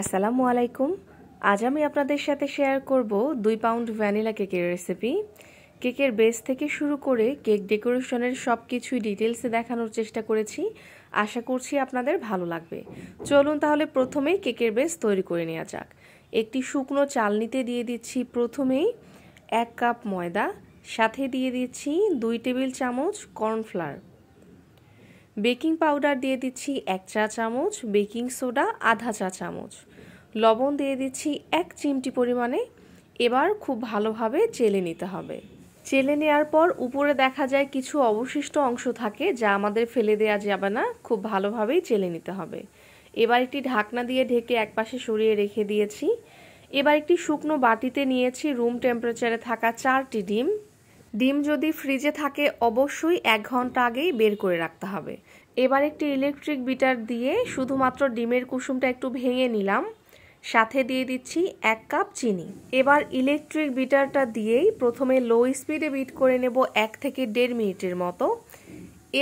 আসসালামু আলাইকুম আজ আমি আপনাদের সাথে শেয়ার করব দুই পাউন্ড ভ্যানিলা কেকের রেসিপি কেকের বেস থেকে শুরু করে কেক ডেকোরেশনের সব কিছুই ডিটেলসে দেখানোর চেষ্টা করেছি আশা করছি আপনাদের ভালো লাগবে চলুন তাহলে প্রথমেই কেকের বেস তৈরি করে নেওয়া যাক একটি শুকনো চালনিতে দিয়ে দিচ্ছি প্রথমেই এক কাপ ময়দা সাথে দিয়ে দিচ্ছি দুই টেবিল চামচ কর্নফ্লাওয়ার বেকিং পাউডার দিয়ে দিচ্ছি এক চা চামচ বেকিং সোডা আধা চা চামচ লবণ দিয়ে দিচ্ছি এক চিমটি পরিমাণে এবার খুব ভালোভাবে চেলে নিতে হবে চেলে নেওয়ার পর উপরে দেখা যায় কিছু অবশিষ্ট অংশ থাকে যা আমাদের ফেলে দেওয়া যাবে না খুব ভালোভাবেই চেলে নিতে হবে এবার একটি ঢাকনা দিয়ে ঢেকে একপাশে সরিয়ে রেখে দিয়েছি এবার একটি শুকনো বাটিতে নিয়েছি রুম টেম্পারেচারে থাকা চারটি ডিম ডিম যদি ফ্রিজে থাকে অবশ্যই এক ঘন্টা আগেই বের করে রাখতে হবে এবার একটি ইলেকট্রিক বিটার দিয়ে শুধুমাত্র ডিমের কুসুমটা একটু ভেঙে নিলাম সাথে দিয়ে দিচ্ছি এক কাপ চিনি এবার ইলেকট্রিক বিটারটা দিয়েই প্রথমে লো স্পিডে বিট করে নেব এক থেকে দেড় মিনিটের মতো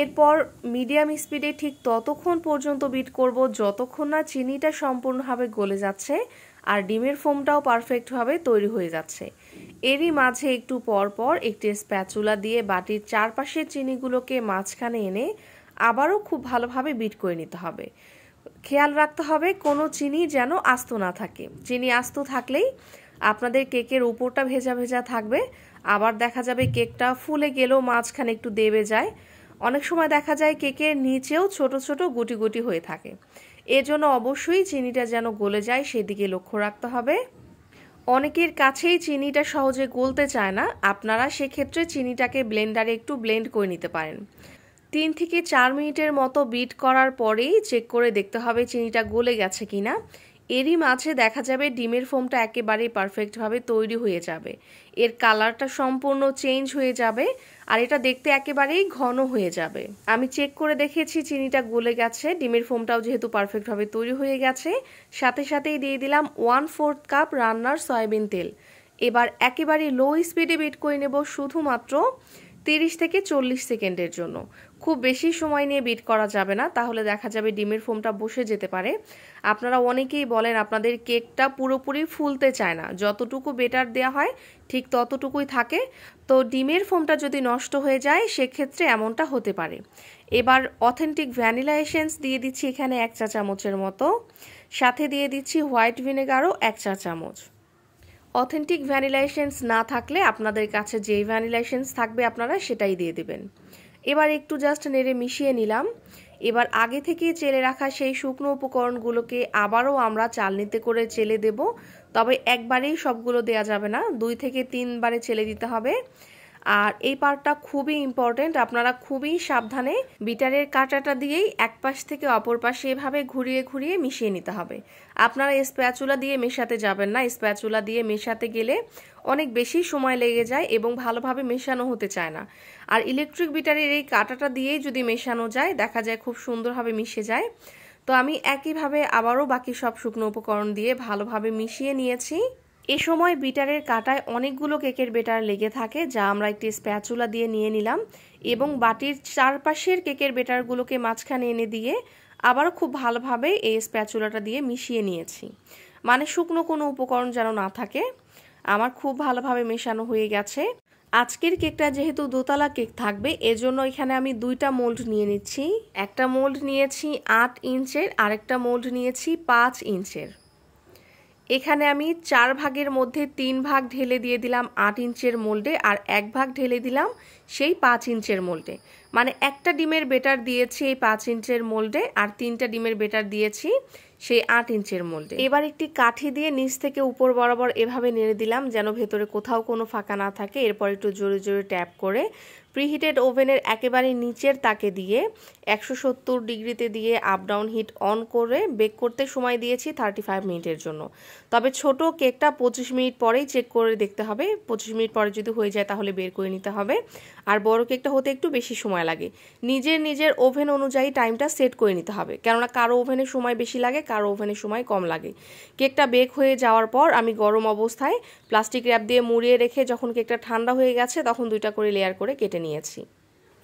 এরপর মিডিয়াম স্পিডে ঠিক ততক্ষণ পর্যন্ত বিট করব যতক্ষণ না চিনিটা সম্পূর্ণভাবে গলে যাচ্ছে আর ডিমের ফোমটাও পারফেক্টভাবে তৈরি হয়ে যাচ্ছে এরই মাঝে একটু পর পর একটি স্প্যাচুলা দিয়ে বাটির চারপাশের চিনিগুলোকে মাঝখানে এনে আবারও খুব ভালোভাবে বিট করে নিতে হবে খেয়াল রাখতে হবে কোনো চিনি যেন আস্ত না থাকে চিনি আস্ত থাকলেই আপনাদের কেকের উপরটা ভেজা ভেজা থাকবে আবার দেখা যাবে কেকটা ফুলে গেলেও মাঝখানে একটু দেবে যায় অনেক সময় দেখা যায় কেকের নিচেও ছোট ছোট গুটি গুটি হয়ে থাকে এজন্য অবশ্যই চিনিটা যেন গলে যায় সেদিকে লক্ষ্য রাখতে হবে অনেকের কাছেই চিনিটা সহজে গলতে চায় না আপনারা সেক্ষেত্রে চিনিটাকে ব্লেন্ডারে একটু ব্লেন্ড করে নিতে পারেন তিন থেকে চার মিনিটের মতো বিট করার পরেই চেক করে দেখতে হবে চিনিটা গলে গেছে কিনা এরই মাঝে দেখা যাবে ডিমের ফোমটা একেবারেই পারফেক্টভাবে তৈরি হয়ে যাবে এর কালারটা সম্পূর্ণ চেঞ্জ হয়ে যাবে আর এটা দেখতে একেবারেই ঘন হয়ে যাবে আমি চেক করে দেখেছি চিনিটা গলে গেছে ডিমের ফোমটাও যেহেতু পারফেক্টভাবে তৈরি হয়ে গেছে সাথে সাথেই দিয়ে দিলাম ওয়ান ফোর্থ কাপ রান্নার সয়াবিন তেল এবার একেবারে লো স্পিডে বিট করে নেব শুধুমাত্র তিরিশ থেকে চল্লিশ সেকেন্ডের জন্য খুব বেশি সময় নিয়ে বিট করা যাবে না তাহলে দেখা যাবে ডিমের ফোমটা বসে যেতে পারে আপনারা অনেকেই বলেন আপনাদের কেকটা পুরোপুরি ফুলতে চায় না যতটুকু বেটার দেয়া হয় ঠিক ততটুকুই থাকে তো ডিমের ফোমটা যদি নষ্ট হয়ে যায় সেক্ষেত্রে এমনটা হতে পারে এবার অথেন্টিক ভ্যানিলা এসেন্স দিয়ে দিচ্ছি এখানে এক চা চামচের মতো সাথে দিয়ে দিচ্ছি হোয়াইট ভিনেগারও এক চা চামচ অথেন্টিক ভ্যানিলা এসেন্স না থাকলে আপনাদের কাছে যেই ভ্যানিলা এসেন্স থাকবে আপনারা সেটাই দিয়ে দেবেন এবার একটু জাস্ট নেড়ে মিশিয়ে নিলাম এবার আগে থেকে চেলে রাখা সেই শুকনো উপকরণগুলোকে আবারও আমরা চালনিতে করে চেলে দেব তবে একবারেই সবগুলো দেয়া যাবে না দুই থেকে তিনবারে চেলে দিতে হবে আর এই পার্টটা খুবই ইম্পর্টেন্ট আপনারা খুবই সাবধানে বিটারের কাঁটাটা দিয়েই এক পাশ থেকে অপর পাশে এভাবে ঘুরিয়ে ঘুরিয়ে মিশিয়ে নিতে হবে আপনারা স্প্যাচুলা দিয়ে মেশাতে যাবেন না স্প্যাচুলা দিয়ে মেশাতে গেলে অনেক বেশি সময় লেগে যায় এবং ভালোভাবে মেশানো হতে চায় না আর ইলেকট্রিক বিটারের এই কাঁটাটা দিয়েই যদি মেশানো যায় দেখা যায় খুব সুন্দরভাবে মিশে যায় তো আমি একইভাবে আবারও বাকি সব শুকনো উপকরণ দিয়ে ভালোভাবে মিশিয়ে নিয়েছি এ সময় বিটারের কাটায় অনেকগুলো কেকের বেটার লেগে থাকে যা আমরা একটি স্প্যাচুলা দিয়ে নিয়ে নিলাম এবং বাটির চারপাশের কেকের বেটারগুলোকে মাঝখানে এনে দিয়ে আবার খুব ভালোভাবে এই স্প্যাচুলাটা দিয়ে মিশিয়ে নিয়েছি মানে শুকনো কোনো উপকরণ যেন না থাকে আমার খুব ভালোভাবে মেশানো হয়ে গেছে আজকের কেকটা যেহেতু দোতলা কেক থাকবে এজন্য এখানে আমি দুইটা মোল্ড নিয়ে নিচ্ছি একটা মোল্ড নিয়েছি আট ইঞ্চের আরেকটা মোল্ড নিয়েছি পাঁচ ইঞ্চের এখানে আমি চার ভাগের মধ্যে তিন ভাগ ঢেলে দিয়ে দিলাম আট ইঞ্চের মোল্ডে আর এক ভাগ ঢেলে দিলাম সেই পাঁচ ইঞ্চের মোল্ডে মানে একটা ডিমের বেটার দিয়েছি এই পাঁচ ইঞ্চের মোল্ডে আর তিনটা ডিমের বেটার দিয়েছি সেই আট ইঞ্চের মোল্ডে এবার একটি কাঠি দিয়ে নিচ থেকে উপর বরাবর এভাবে নেড়ে দিলাম যেন ভেতরে কোথাও কোনো ফাঁকা না থাকে এরপর একটু জোরে জোরে ট্যাপ করে প্রিহিটেড ওভেনের একেবারে নিচের তাকে দিয়ে একশো সত্তর ডিগ্রিতে দিয়ে আপ ডাউন হিট অন করে বেক করতে সময় দিয়েছি থার্টি ফাইভ মিনিটের জন্য তবে ছোট কেকটা পঁচিশ মিনিট পরেই চেক করে দেখতে হবে পঁচিশ মিনিট পরে যদি হয়ে যায় তাহলে বের করে নিতে হবে আর বড় কেকটা হতে একটু বেশি সময় লাগে নিজের নিজের ওভেন অনুযায়ী টাইমটা সেট করে নিতে হবে কেননা কারো ওভেনে সময় বেশি লাগে কারো ওভেনে সময় কম লাগে কেকটা বেক হয়ে যাওয়ার পর আমি গরম অবস্থায় প্লাস্টিক র্যাপ দিয়ে মুড়িয়ে রেখে যখন কেকটা ঠান্ডা হয়ে গেছে তখন দুইটা করে লেয়ার করে কেটে নিয়েছি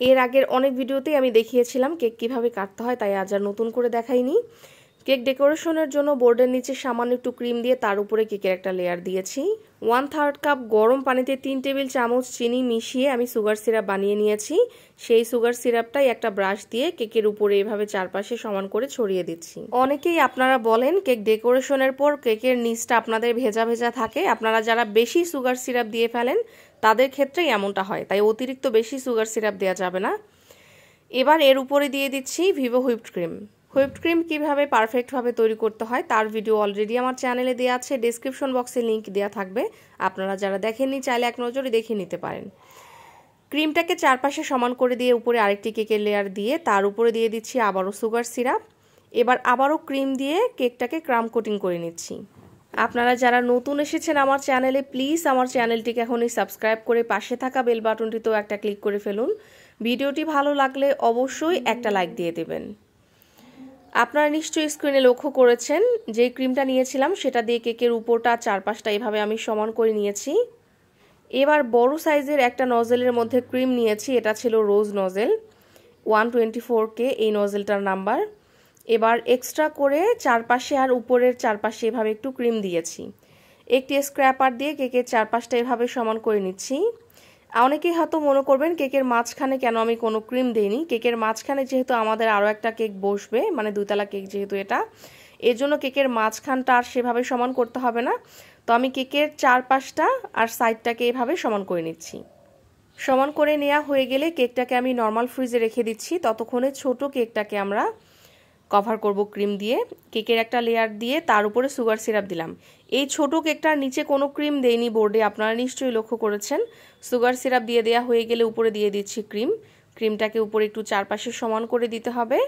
এর আগের অনেক ভিডিওতেই আমি দেখিয়েছিলাম কেক কীভাবে কাটতে হয় তাই আজ আর নতুন করে দেখাইনি কেক ডেকোরেশনের জন্য বোর্ডের নিচে সামান্য একটু ক্রিম দিয়ে তার উপরে কেকের একটা লেয়ার দিয়েছি ওয়ান থার্ড কাপ গরম পানিতে তিন টেবিল চামচ চিনি মিশিয়ে আমি সুগার সিরাপ বানিয়ে নিয়েছি সেই সুগার সিরাপটাই একটা ব্রাশ দিয়ে কেকের উপরে এভাবে চারপাশে সমান করে ছড়িয়ে দিচ্ছি অনেকেই আপনারা বলেন কেক ডেকোরেশনের পর কেকের নিচটা আপনাদের ভেজা ভেজা থাকে আপনারা যারা বেশি সুগার সিরাপ দিয়ে ফেলেন তাদের ক্ষেত্রেই এমনটা হয় তাই অতিরিক্ত বেশি সুগার সিরাপ দেওয়া যাবে না এবার এর উপরে দিয়ে দিচ্ছি ভিভো হুইপড ক্রিম হুইপড ক্রিম কীভাবে পারফেক্টভাবে তৈরি করতে হয় তার ভিডিও অলরেডি আমার চ্যানেলে দেওয়া আছে ডিসক্রিপশন বক্সে লিঙ্ক দেওয়া থাকবে আপনারা যারা দেখেননি চাইলে এক নজরে দেখে নিতে পারেন ক্রিমটাকে চারপাশে সমান করে দিয়ে উপরে আরেকটি কেকের লেয়ার দিয়ে তার উপরে দিয়ে দিচ্ছি আবারও সুগার সিরাপ এবার আবারও ক্রিম দিয়ে কেকটাকে ক্রাম কোটিং করে নিচ্ছি আপনারা যারা নতুন এসেছেন আমার চ্যানেলে প্লিজ আমার চ্যানেলটিকে এখনই সাবস্ক্রাইব করে পাশে থাকা বেল বাটনটিতেও একটা ক্লিক করে ফেলুন ভিডিওটি ভালো লাগলে অবশ্যই একটা লাইক দিয়ে দেবেন আপনারা নিশ্চয়ই স্ক্রিনে লক্ষ্য করেছেন যে ক্রিমটা নিয়েছিলাম সেটা দিয়ে কেকের উপরটা চারপাশটা এভাবে আমি সমান করে নিয়েছি এবার বড় সাইজের একটা নজেলের মধ্যে ক্রিম নিয়েছি এটা ছিল rose nozzle one twenty four K এই নজেলটার নাম্বার এবার এক্সট্রা করে চারপাশে আর উপরের চারপাশে এভাবে একটু ক্রিম দিয়েছি একটি স্ক্র্যাপার দিয়ে কেকের চারপাশটা এভাবে সমান করে নিচ্ছি অনেকেই হয়তো মনে করবেন কেকের মাঝখানে কেন আমি কোনো ক্রিম দিইনি কেকের মাঝখানে যেহেতু আমাদের আরও একটা কেক বসবে মানে দুইতলা কেক যেহেতু এটা এর জন্য কেকের মাঝখানটা আর সেভাবে সমান করতে হবে না তো আমি কেকের চারপাশটা আর সাইডটাকে এভাবে সমান করে নিচ্ছি সমান করে নেওয়া হয়ে গেলে কেকটাকে আমি নর্মাল ফ্রিজে রেখে দিচ্ছি ততক্ষণে ছোট কেকটাকে আমরা কভার করব ক্রিম দিয়ে কেকের একটা লেয়ার দিয়ে তার উপরে সুগার সিরাপ দিলাম এই ছোট কেকটার নিচে কোনো ক্রিম দেয়নি বোর্ডে আপনারা নিশ্চয়ই লক্ষ্য করেছেন সুগার সিরাপ দিয়ে দেয়া হয়ে গেলে উপরে দিয়ে দিচ্ছি ক্রিম ক্রিমটাকে উপরে একটু চারপাশে সমান করে দিতে হবে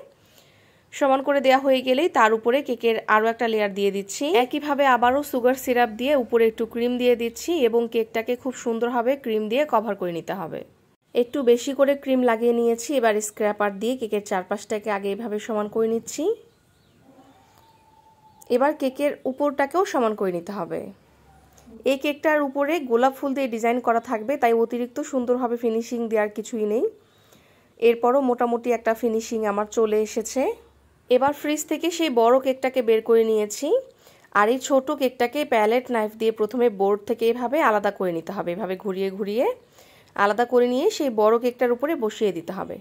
সমান করে দেয়া হয়ে গেলেই তার উপরে কেকের আরও একটা লেয়ার দিয়ে দিচ্ছি একইভাবে আবারও সুগার সিরাপ দিয়ে উপরে একটু ক্রিম দিয়ে দিচ্ছি এবং কেকটাকে খুব সুন্দরভাবে ক্রিম দিয়ে কভার করে নিতে হবে একটু বেশি করে ক্রিম লাগিয়ে নিয়েছি এবার স্ক্র্যাপার দিয়ে কেকের চারপাশটাকে আগে এভাবে সমান করে নিচ্ছি এবার কেকের উপরটাকেও সমান করে নিতে হবে এই কেকটার উপরে গোলাপ ফুল দিয়ে ডিজাইন করা থাকবে তাই অতিরিক্ত সুন্দরভাবে ফিনিশিং দেওয়ার কিছুই নেই এরপরও মোটামুটি একটা ফিনিশিং আমার চলে এসেছে এবার ফ্রিজ থেকে সেই বড় কেকটাকে বের করে নিয়েছি আর এই ছোটো কেকটাকে প্যালেট নাইফ দিয়ে প্রথমে বোর্ড থেকে এভাবে আলাদা করে নিতে হবে এভাবে ঘুরিয়ে ঘুরিয়ে আলাদা করে নিয়ে সেই বড় কেকটার উপরে বসিয়ে দিতে হবে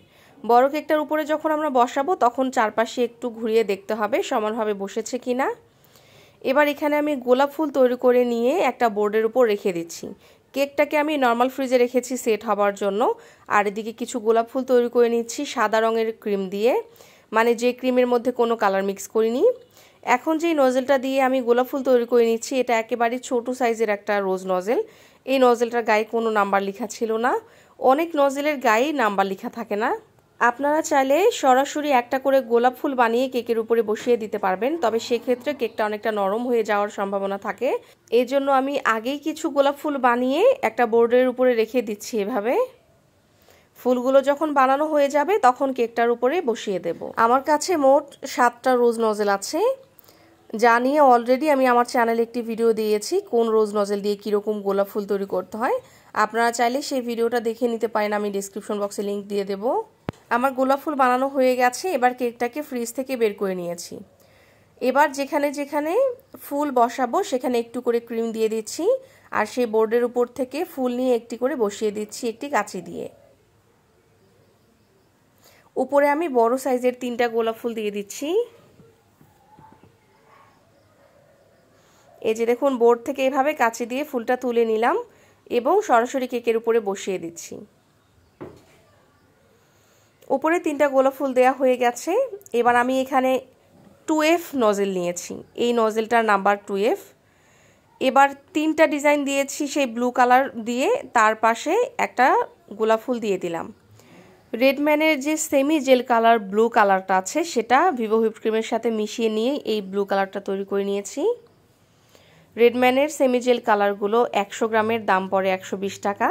বড় কেকটার উপরে যখন আমরা বসাবো তখন চারপাশে একটু ঘুরিয়ে দেখতে হবে সমানভাবে বসেছে কি না এবার এখানে আমি গোলাপ ফুল তৈরি করে নিয়ে একটা বোর্ডের উপর রেখে দিচ্ছি কেকটাকে আমি নর্মাল ফ্রিজে রেখেছি সেট হবার জন্য আর এদিকে কিছু গোলাপ ফুল তৈরি করে নিচ্ছি সাদা রঙের ক্রিম দিয়ে মানে যে ক্রিমের মধ্যে কোনো কালার মিক্স করিনি এখন যে নজেলটা দিয়ে আমি গোলাপ ফুল তৈরি করে নিচ্ছি এটা একেবারে ছোট সাইজের একটা রোজ নজেল এই নজেলটার গায়ে কোনো নাম্বার লেখা ছিল না অনেক নজেলের গায়ে নাম্বার লেখা থাকে না আপনারা চাইলে সরাসরি একটা করে গোলাপ ফুল বানিয়ে কেকের উপরে বসিয়ে দিতে পারবেন তবে সেক্ষেত্রে কেকটা অনেকটা নরম হয়ে যাওয়ার সম্ভাবনা থাকে এই জন্য আমি আগেই কিছু গোলাপ ফুল বানিয়ে একটা বোর্ডের উপরে রেখে দিচ্ছি এভাবে ফুলগুলো যখন বানানো হয়ে যাবে তখন কেকটার উপরে বসিয়ে দেব আমার কাছে মোট সাতটা রোজ নজেল আছে যা নিয়ে অলরেডি আমি আমার চ্যানেলে একটি ভিডিও দিয়েছি কোন রোজ নজেল দিয়ে কীরকম গোলাপ ফুল তৈরি করতে হয় আপনারা চাইলে সেই ভিডিওটা দেখে নিতে পারেন আমি ডিসক্রিপশন বক্সে লিঙ্ক দিয়ে দেব আমার গোলাপ ফুল বানানো হয়ে গেছে এবার কেকটাকে ফ্রিজ থেকে বের করে নিয়েছি এবার যেখানে যেখানে ফুল বসাবো সেখানে একটু করে ক্রিম দিয়ে দিচ্ছি আর সেই বোর্ডের উপর থেকে ফুল নিয়ে একটি করে বসিয়ে দিচ্ছি একটি কাঁচি দিয়ে উপরে আমি বড় সাইজের তিনটা গোলাপ ফুল দিয়ে দিচ্ছি এই যে দেখুন বোর্ড থেকে এভাবে কাছে দিয়ে ফুলটা তুলে নিলাম এবং সরাসরি কেকের উপরে বসিয়ে দিচ্ছি উপরে তিনটা গোলাপ ফুল দেয়া হয়ে গেছে এবার আমি এখানে টু এফ নজেল নিয়েছি এই নজেলটার নাম্বার টু এফ এবার তিনটা ডিজাইন দিয়েছি সেই ব্লু কালার দিয়ে তার পাশে একটা গোলাপ ফুল দিয়ে দিলাম রেডম্যানের যে সেমি জেল কালার ব্লু কালারটা আছে সেটা ভিভো হুইপ ক্রিমের সাথে মিশিয়ে নিয়ে এই ব্লু কালারটা তৈরি করে নিয়েছি রেডম্যানের সেমিজেল কালারগুলো একশো গ্রামের দাম পড়ে একশো টাকা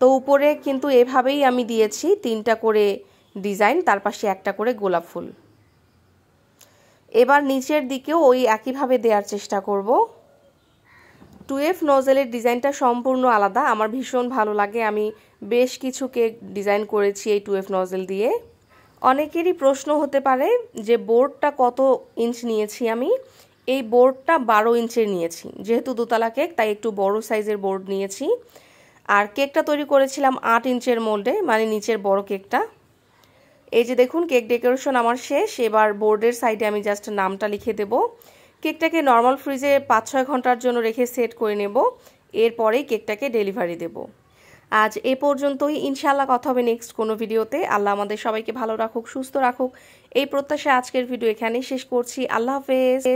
তো উপরে কিন্তু এভাবেই আমি দিয়েছি তিনটা করে ডিজাইন তার পাশে একটা করে গোলাপ ফুল এবার নিচের দিকেও ওই একইভাবে দেওয়ার চেষ্টা করব টু এফ নজেলের ডিজাইনটা সম্পূর্ণ আলাদা আমার ভীষণ ভালো লাগে আমি বেশ কিছু কেক ডিজাইন করেছি এই টু এফ নজেল দিয়ে অনেকেরই প্রশ্ন হতে পারে যে বোর্ডটা কত ইঞ্চ নিয়েছি আমি এই বোর্ডটা বারো ইঞ্চের নিয়েছি যেহেতু দোতলা কেক তাই একটু বড় সাইজের বোর্ড নিয়েছি আর কেকটা তৈরি করেছিলাম আট ইঞ্চের মোল্ডে মানে নিচের বড় কেকটা এই যে দেখুন কেক ডেকোরেশন আমার শেষ এবার বোর্ডের সাইডে আমি জাস্ট নামটা লিখে দেব কেকটাকে নর্মাল ফ্রিজে পাঁচ ছয় ঘন্টার জন্য রেখে সেট করে নেব এরপরেই কেকটাকে ডেলিভারি দেব আজ এ পর্যন্তই ইনশাল্লাহ কথা হবে নেক্সট কোনো ভিডিওতে আল্লাহ আমাদের সবাইকে ভালো রাখুক সুস্থ রাখুক এই প্রত্যাশা আজকের ভিডিও এখানেই শেষ করছি আল্লাহ হাফেজ